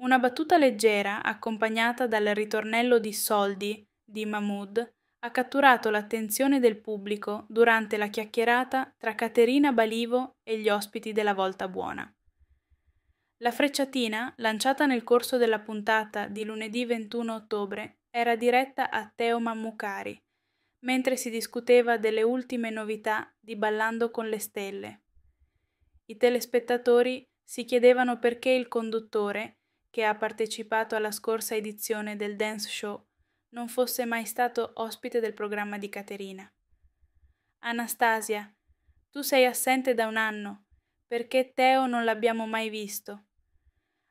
Una battuta leggera, accompagnata dal ritornello di Soldi di Mahmood, ha catturato l'attenzione del pubblico durante la chiacchierata tra Caterina Balivo e gli ospiti della Volta Buona. La frecciatina, lanciata nel corso della puntata di lunedì 21 ottobre, era diretta a Teo Mammucari, mentre si discuteva delle ultime novità di Ballando con le Stelle. I telespettatori si chiedevano perché il conduttore che ha partecipato alla scorsa edizione del Dance Show, non fosse mai stato ospite del programma di Caterina. Anastasia, tu sei assente da un anno, perché Teo non l'abbiamo mai visto.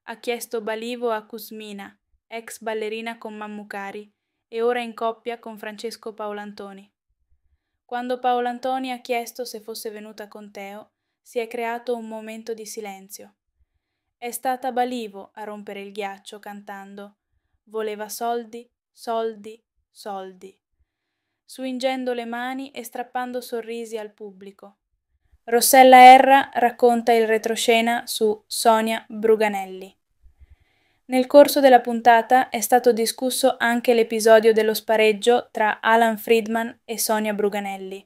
Ha chiesto balivo a Cusmina, ex ballerina con Mammucari e ora in coppia con Francesco Paolantoni. Quando Paolantoni ha chiesto se fosse venuta con Teo, si è creato un momento di silenzio. È stata Balivo a rompere il ghiaccio cantando. Voleva soldi, soldi, soldi. Suingendo le mani e strappando sorrisi al pubblico. Rossella Erra racconta il retroscena su Sonia Bruganelli. Nel corso della puntata è stato discusso anche l'episodio dello spareggio tra Alan Friedman e Sonia Bruganelli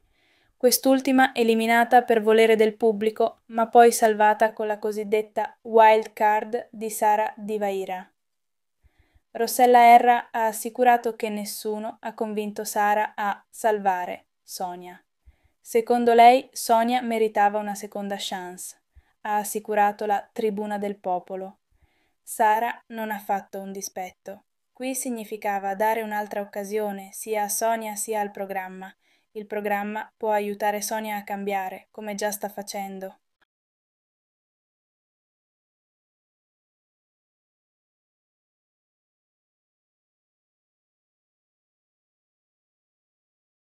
quest'ultima eliminata per volere del pubblico, ma poi salvata con la cosiddetta wild card di Sara Divaira. Rossella Erra ha assicurato che nessuno ha convinto Sara a salvare Sonia. Secondo lei Sonia meritava una seconda chance, ha assicurato la tribuna del popolo. Sara non ha fatto un dispetto. Qui significava dare un'altra occasione sia a Sonia sia al programma il programma può aiutare Sonia a cambiare, come già sta facendo.